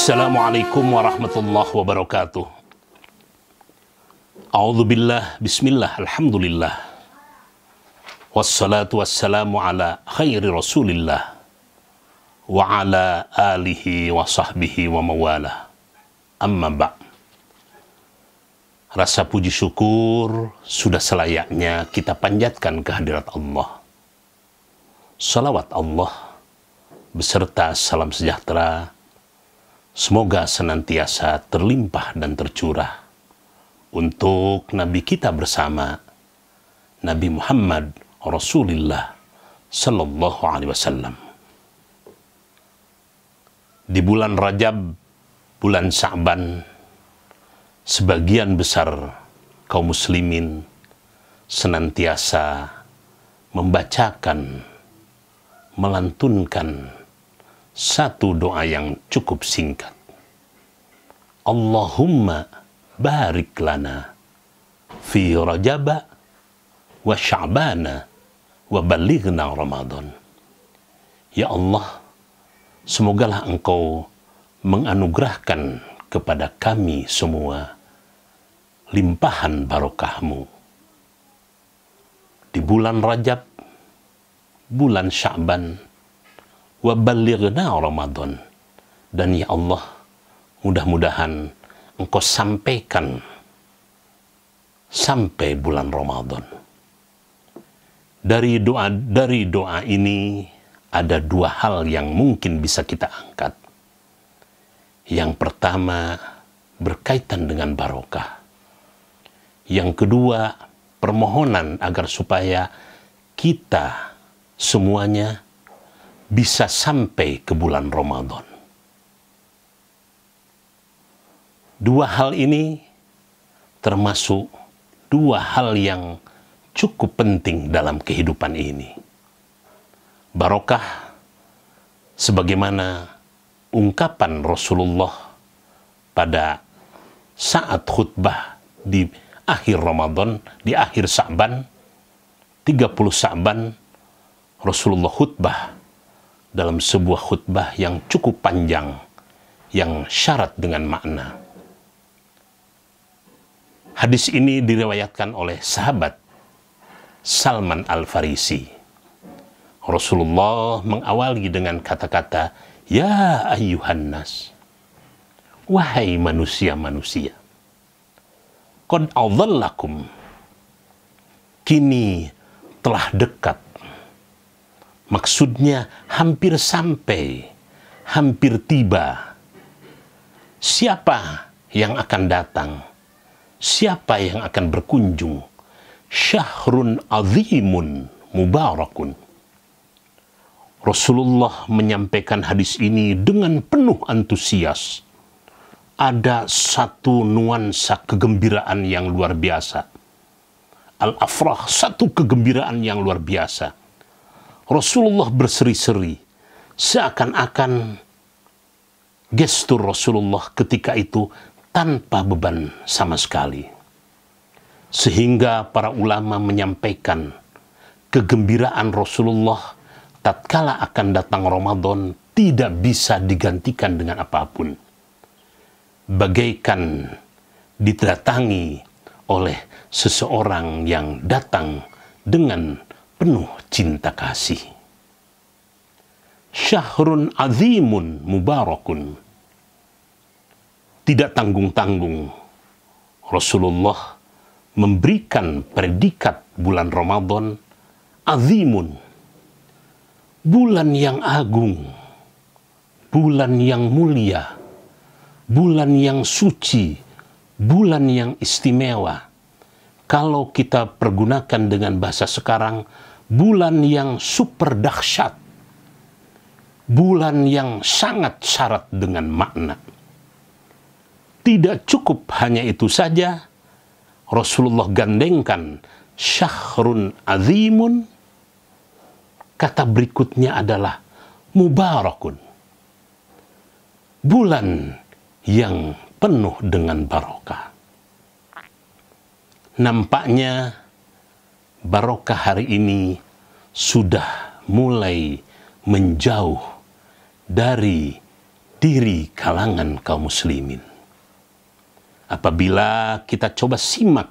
Assalamualaikum warahmatullahi wabarakatuh. A'udzu billah, bismillah, alhamdulillah. Wassalatu wassalamu ala khairi Rasulillah wa ala alihi wa sahbihi wa mawala. Amma ba. Rasa puji syukur sudah selayaknya kita panjatkan kehadirat Allah. Salawat Allah beserta salam sejahtera Semoga senantiasa terlimpah dan tercurah untuk Nabi kita bersama, Nabi Muhammad Rasulullah Sallallahu Alaihi Wasallam. Di bulan Rajab, bulan Sa'ban, sebagian besar kaum muslimin senantiasa membacakan, melantunkan, satu doa yang cukup singkat. Allahumma barik lana fi rajaba wa sya'bana wa balighna Ramadan. Ya Allah, semogalah Engkau menganugerahkan kepada kami semua limpahan barokahmu. Di bulan Rajab, bulan Sya'ban, wa balighna Ramadan. Dan ya Allah, mudah-mudahan engkau sampaikan sampai bulan Ramadan. Dari doa dari doa ini ada dua hal yang mungkin bisa kita angkat. Yang pertama berkaitan dengan barokah. Yang kedua, permohonan agar supaya kita semuanya bisa sampai ke bulan Ramadan. Dua hal ini termasuk dua hal yang cukup penting dalam kehidupan ini. Barokah sebagaimana ungkapan Rasulullah pada saat khutbah di akhir Ramadan, di akhir Sa'ban, 30 Sa'ban Rasulullah khutbah dalam sebuah khutbah yang cukup panjang yang syarat dengan makna. Hadis ini diriwayatkan oleh sahabat Salman Al-Farisi. Rasulullah mengawali dengan kata-kata, Ya ayyuhan nas, wahai manusia-manusia, Qad Kini telah dekat Maksudnya hampir sampai, hampir tiba. Siapa yang akan datang? Siapa yang akan berkunjung? Syahrun azimun mubarakun. Rasulullah menyampaikan hadis ini dengan penuh antusias. Ada satu nuansa kegembiraan yang luar biasa. Al-Afrah, satu kegembiraan yang luar biasa Rasulullah berseri-seri seakan-akan gestur Rasulullah ketika itu tanpa beban sama sekali. Sehingga para ulama menyampaikan kegembiraan Rasulullah tatkala akan datang Ramadan tidak bisa digantikan dengan apapun. Bagaikan didatangi oleh seseorang yang datang dengan penuh cinta kasih. Syahrun azimun mubarakun. Tidak tanggung-tanggung, Rasulullah memberikan predikat bulan Ramadan azimun. Bulan yang agung, bulan yang mulia, bulan yang suci, bulan yang istimewa. Kalau kita pergunakan dengan bahasa sekarang, bulan yang super dahsyat, bulan yang sangat syarat dengan makna. Tidak cukup hanya itu saja, Rasulullah gandengkan syahrun azimun, kata berikutnya adalah mubarakun. Bulan yang penuh dengan barokah. Nampaknya barokah hari ini sudah mulai menjauh dari diri kalangan kaum muslimin. Apabila kita coba simak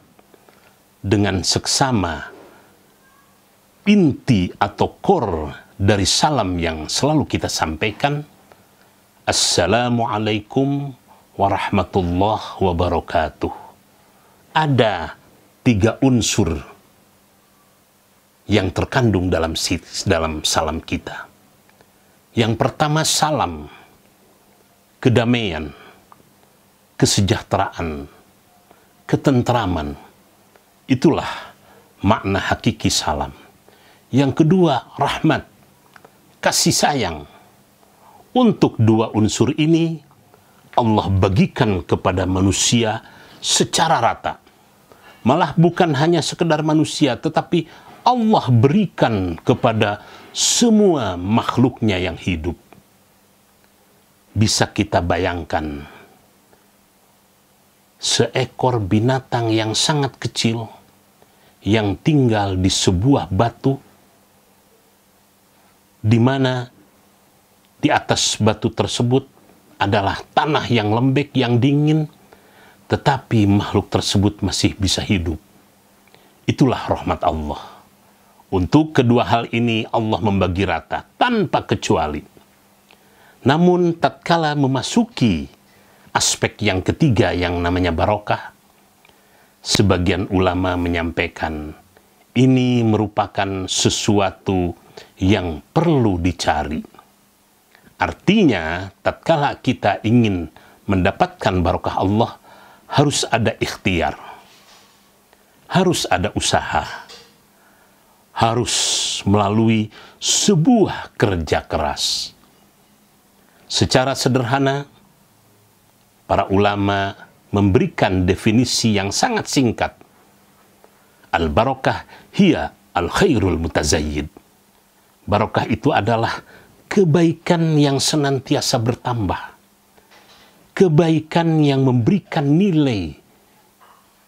dengan seksama inti atau kor dari salam yang selalu kita sampaikan, Assalamualaikum warahmatullahi wabarakatuh. Ada tiga unsur yang terkandung dalam dalam salam kita. Yang pertama salam kedamaian, kesejahteraan, ketentraman. Itulah makna hakiki salam. Yang kedua rahmat, kasih sayang. Untuk dua unsur ini Allah bagikan kepada manusia secara rata. Malah bukan hanya sekedar manusia tetapi Allah berikan kepada semua makhluknya yang hidup. Bisa kita bayangkan seekor binatang yang sangat kecil yang tinggal di sebuah batu di mana di atas batu tersebut adalah tanah yang lembek yang dingin tetapi makhluk tersebut masih bisa hidup. Itulah rahmat Allah. Untuk kedua hal ini Allah membagi rata tanpa kecuali. Namun tatkala memasuki aspek yang ketiga yang namanya barokah, sebagian ulama menyampaikan ini merupakan sesuatu yang perlu dicari. Artinya, tatkala kita ingin mendapatkan barokah Allah, harus ada ikhtiar, harus ada usaha harus melalui sebuah kerja keras. Secara sederhana, para ulama memberikan definisi yang sangat singkat. Al-barakah hiya al-khairul mutazayyid. Barokah itu adalah kebaikan yang senantiasa bertambah. Kebaikan yang memberikan nilai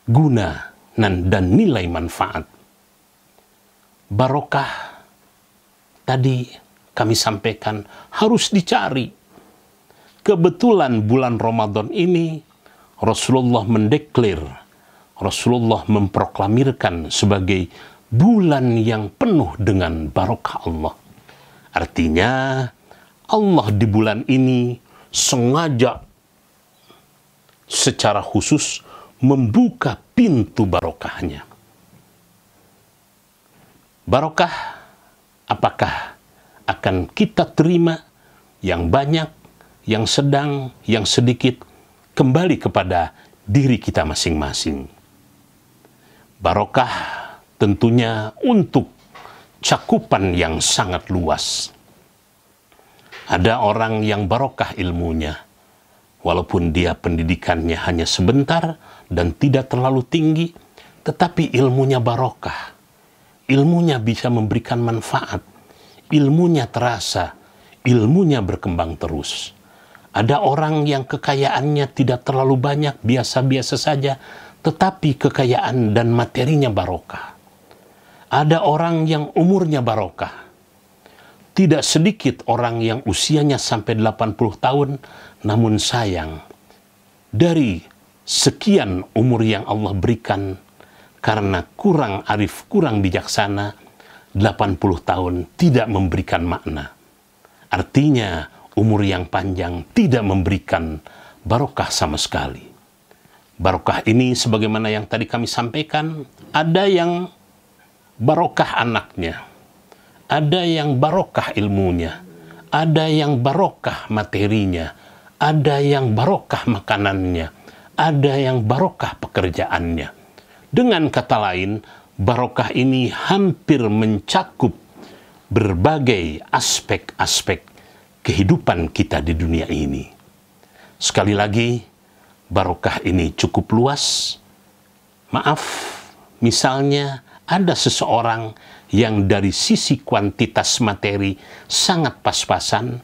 guna dan nilai manfaat barokah tadi kami sampaikan harus dicari. Kebetulan bulan Ramadan ini Rasulullah mendeklir, Rasulullah memproklamirkan sebagai bulan yang penuh dengan barokah Allah. Artinya Allah di bulan ini sengaja secara khusus membuka pintu barokahnya barokah apakah akan kita terima yang banyak, yang sedang, yang sedikit kembali kepada diri kita masing-masing. Barokah tentunya untuk cakupan yang sangat luas. Ada orang yang barokah ilmunya, walaupun dia pendidikannya hanya sebentar dan tidak terlalu tinggi, tetapi ilmunya barokah ilmunya bisa memberikan manfaat, ilmunya terasa, ilmunya berkembang terus. Ada orang yang kekayaannya tidak terlalu banyak, biasa-biasa saja, tetapi kekayaan dan materinya barokah. Ada orang yang umurnya barokah. Tidak sedikit orang yang usianya sampai 80 tahun, namun sayang, dari sekian umur yang Allah berikan, karena kurang arif, kurang bijaksana, 80 tahun tidak memberikan makna. Artinya, umur yang panjang tidak memberikan barokah sama sekali. Barokah ini sebagaimana yang tadi kami sampaikan, ada yang barokah anaknya, ada yang barokah ilmunya, ada yang barokah materinya, ada yang barokah makanannya, ada yang barokah pekerjaannya dengan kata lain, barokah ini hampir mencakup berbagai aspek-aspek kehidupan kita di dunia ini. Sekali lagi, barokah ini cukup luas. Maaf, misalnya ada seseorang yang dari sisi kuantitas materi sangat pas-pasan,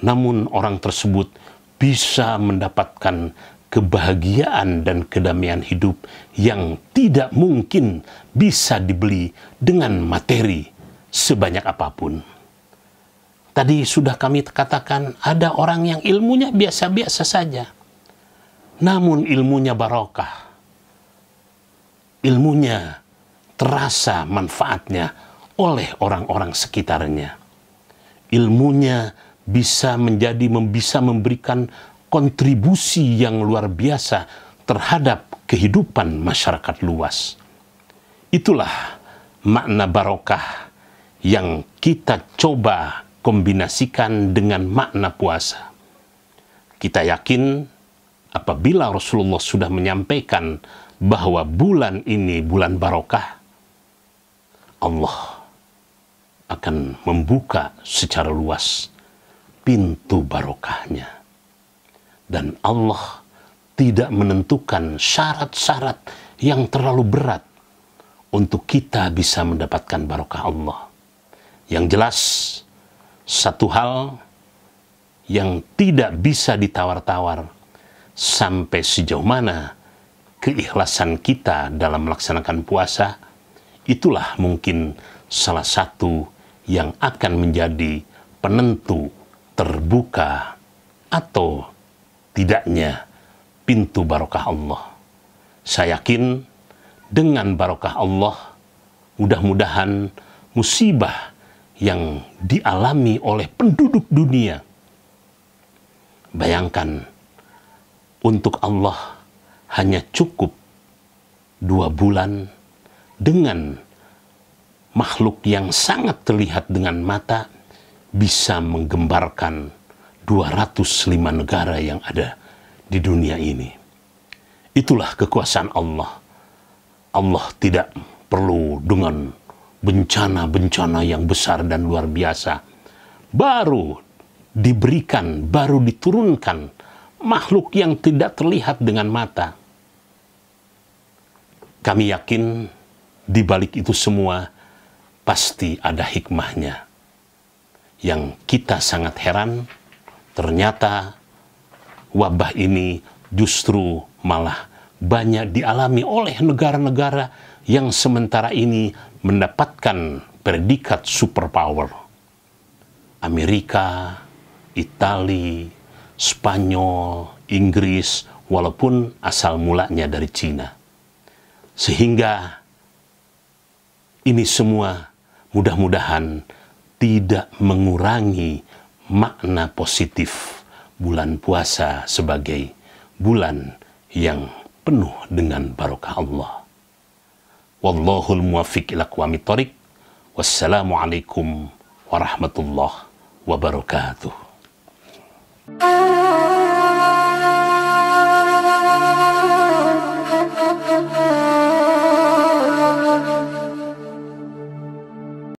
namun orang tersebut bisa mendapatkan kebahagiaan dan kedamaian hidup yang tidak mungkin bisa dibeli dengan materi sebanyak apapun. Tadi sudah kami katakan ada orang yang ilmunya biasa-biasa saja. Namun ilmunya barokah. Ilmunya terasa manfaatnya oleh orang-orang sekitarnya. Ilmunya bisa menjadi bisa memberikan kontribusi yang luar biasa terhadap kehidupan masyarakat luas. Itulah makna barokah yang kita coba kombinasikan dengan makna puasa. Kita yakin apabila Rasulullah sudah menyampaikan bahwa bulan ini bulan barokah, Allah akan membuka secara luas pintu barokahnya dan Allah tidak menentukan syarat-syarat yang terlalu berat untuk kita bisa mendapatkan barokah Allah. Yang jelas, satu hal yang tidak bisa ditawar-tawar sampai sejauh mana keikhlasan kita dalam melaksanakan puasa, itulah mungkin salah satu yang akan menjadi penentu terbuka atau tidaknya pintu barokah Allah. Saya yakin dengan barokah Allah, mudah-mudahan musibah yang dialami oleh penduduk dunia. Bayangkan, untuk Allah hanya cukup dua bulan dengan makhluk yang sangat terlihat dengan mata bisa menggembarkan 205 negara yang ada di dunia ini. Itulah kekuasaan Allah. Allah tidak perlu dengan bencana-bencana yang besar dan luar biasa. Baru diberikan, baru diturunkan makhluk yang tidak terlihat dengan mata. Kami yakin di balik itu semua pasti ada hikmahnya yang kita sangat heran ternyata wabah ini justru malah banyak dialami oleh negara-negara yang sementara ini mendapatkan predikat superpower. Amerika, Italia, Spanyol, Inggris, walaupun asal mulanya dari Cina. Sehingga ini semua mudah-mudahan tidak mengurangi makna positif bulan puasa sebagai bulan yang penuh dengan barokah Allah. Wallahul muwaffiq ila aqwamit thoriq. Wassalamualaikum warahmatullahi wabarakatuh.